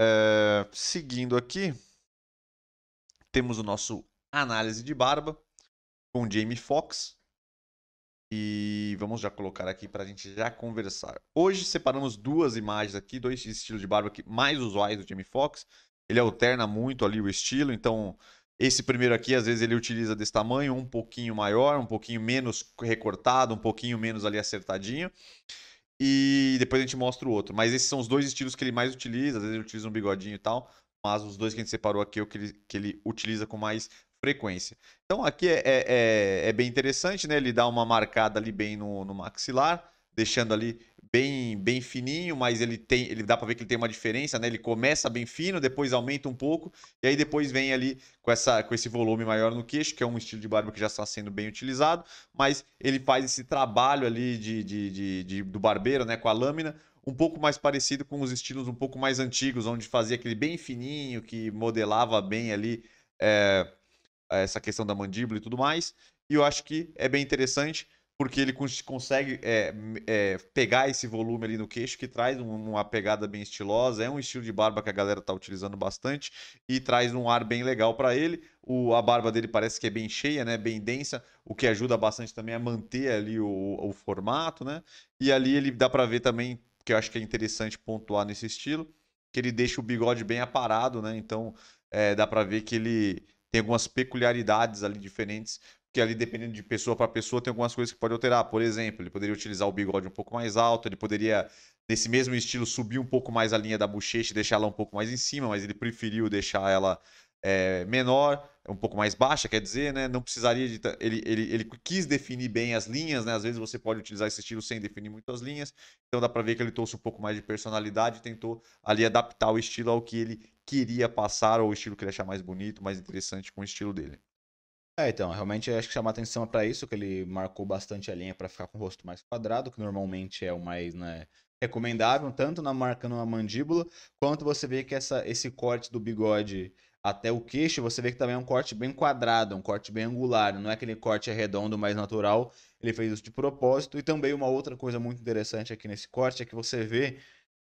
Eh, seguindo aqui, temos o nosso análise de barba com Jamie Foxx. E vamos já colocar aqui para a gente já conversar. Hoje separamos duas imagens aqui, dois estilos de barba aqui, mais usuais do Jamie Foxx. Ele alterna muito ali o estilo, então esse primeiro aqui, às vezes ele utiliza desse tamanho, um pouquinho maior, um pouquinho menos recortado, um pouquinho menos ali acertadinho e depois a gente mostra o outro. Mas esses são os dois estilos que ele mais utiliza, às vezes ele utiliza um bigodinho e tal, mas os dois que a gente separou aqui é o que ele, que ele utiliza com mais frequência. Então aqui é, é, é, é bem interessante, né? Ele dá uma marcada ali bem no, no maxilar, deixando ali bem bem fininho, mas ele tem, ele dá para ver que ele tem uma diferença, né? Ele começa bem fino, depois aumenta um pouco e aí depois vem ali com essa com esse volume maior no queixo, que é um estilo de barba que já está sendo bem utilizado, mas ele faz esse trabalho ali de, de, de, de do barbeiro, né, com a lâmina um pouco mais parecido com os estilos um pouco mais antigos, onde fazia aquele bem fininho que modelava bem ali é, essa questão da mandíbula e tudo mais. E eu acho que é bem interessante porque ele cons consegue é, é, pegar esse volume ali no queixo, que traz um, uma pegada bem estilosa, é um estilo de barba que a galera tá utilizando bastante e traz um ar bem legal para ele. O, a barba dele parece que é bem cheia, né, bem densa, o que ajuda bastante também a manter ali o, o formato, né? E ali ele dá para ver também que eu acho que é interessante pontuar nesse estilo, que ele deixa o bigode bem aparado, né? Então é, dá para ver que ele tem algumas peculiaridades ali diferentes que ali, dependendo de pessoa para pessoa, tem algumas coisas que pode alterar. Por exemplo, ele poderia utilizar o bigode um pouco mais alto, ele poderia, nesse mesmo estilo, subir um pouco mais a linha da bochecha e deixar ela um pouco mais em cima, mas ele preferiu deixar ela é, menor, um pouco mais baixa, quer dizer, né? Não precisaria de. Ele, ele, ele quis definir bem as linhas, né? Às vezes você pode utilizar esse estilo sem definir muito as linhas. Então dá para ver que ele trouxe um pouco mais de personalidade, tentou ali adaptar o estilo ao que ele queria passar, ou o estilo que ele achar mais bonito, mais interessante com o estilo dele. É, então, realmente acho que chama atenção é para isso, que ele marcou bastante a linha para ficar com o rosto mais quadrado, que normalmente é o mais, né, recomendável, tanto na marca na mandíbula, quanto você vê que essa, esse corte do bigode até o queixo, você vê que também é um corte bem quadrado, um corte bem angular, não é aquele corte redondo mais natural, ele fez isso de propósito. E também uma outra coisa muito interessante aqui nesse corte é que você vê que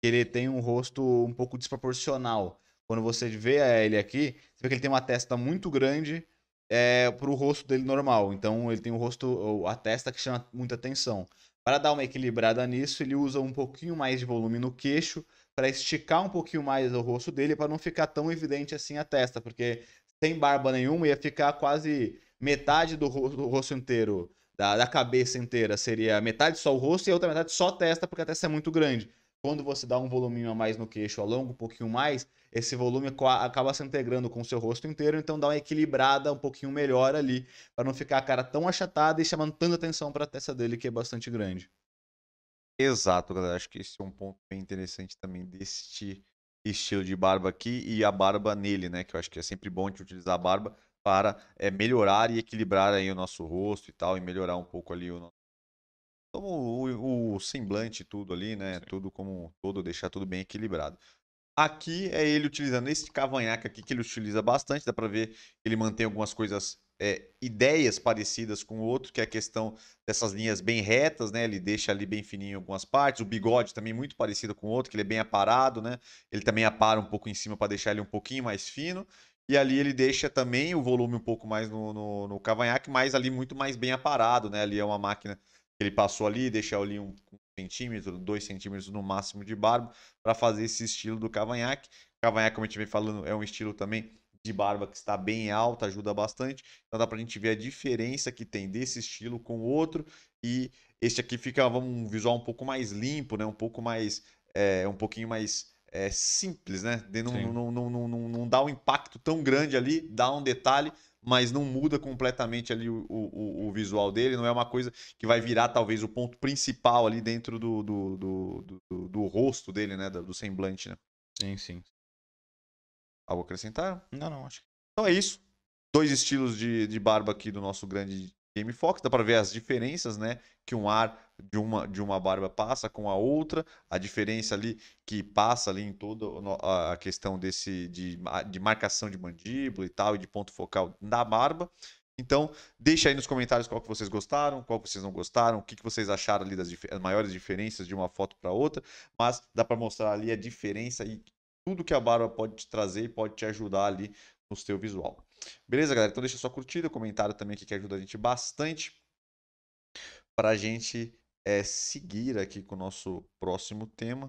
ele tem um rosto um pouco desproporcional. Quando você vê ele aqui, você vê que ele tem uma testa muito grande, é, pro rosto dele normal. Então ele tem o um rosto, a testa que chama muita atenção. Para dar uma equilibrada nisso, ele usa um pouquinho mais de volume no queixo para esticar um pouquinho mais o rosto dele para não ficar tão evidente assim a testa, porque sem barba nenhuma ia ficar quase metade do rosto, do rosto inteiro, da, da, cabeça inteira, seria metade só o rosto e a outra metade só a testa, porque a testa é muito grande quando você dá um voluminho a mais no queixo, alonga um pouquinho mais, esse volume acaba se integrando com o seu rosto inteiro, então dá uma equilibrada um pouquinho melhor ali, para não ficar a cara tão achatada e chamando tanta atenção para a testa dele, que é bastante grande. Exato, galera. Acho que esse é um ponto bem interessante também deste estilo de barba aqui e a barba nele, né? Que eu acho que é sempre bom de utilizar a barba para é, melhorar e equilibrar aí o nosso rosto e tal, e melhorar um pouco ali o nosso Toma o, o semblante, tudo ali, né? Sim. Tudo como todo, deixar tudo bem equilibrado. Aqui é ele utilizando esse cavanhaque aqui, que ele utiliza bastante. Dá para ver que ele mantém algumas coisas, é, ideias parecidas com o outro, que é a questão dessas linhas bem retas, né? Ele deixa ali bem fininho algumas partes. O bigode também muito parecido com o outro, que ele é bem aparado, né? Ele também apara um pouco em cima para deixar ele um pouquinho mais fino. E ali ele deixa também o volume um pouco mais no, no, no cavanhaque, mas ali muito mais bem aparado, né? Ali é uma máquina ele passou ali, deixou ali um, centímetro, dois centímetros no máximo de barba, para fazer esse estilo do cavanhaque. Cavanhaque, como a gente vem falando, é um estilo também de barba que está bem alta, ajuda bastante. Então dá para a gente ver a diferença que tem desse estilo com o outro. E este aqui fica vamos, um visual um pouco mais limpo, né? um pouco mais. É, um pouquinho mais é, simples, né? De não, não, não, não, não, não dá um impacto tão grande ali, dá um detalhe, mas não muda completamente ali o, o, o, visual dele, não é uma coisa que vai virar talvez o ponto principal ali dentro do, do, do, do, do rosto dele, né? Do, semblante, né? Sim, sim. Algo a acrescentar? Não, não, acho que. Então é isso. Dois estilos de, de barba aqui do nosso grande Game Fox Dá pra ver as diferenças, né? Que um ar de uma, de uma barba passa com a outra, a diferença ali que passa ali em toda a questão desse de, de marcação de mandíbula e tal, e de ponto focal da barba. Então, deixa aí nos comentários qual que vocês gostaram, qual que vocês não gostaram, o que, que vocês acharam ali das dif maiores diferenças de uma foto para outra, mas dá para mostrar ali a diferença e tudo que a barba pode te trazer e pode te ajudar ali no seu visual. Beleza, galera? Então deixa sua curtida, comentário também aqui que ajuda a gente bastante para a gente é seguir aqui com o nosso próximo tema,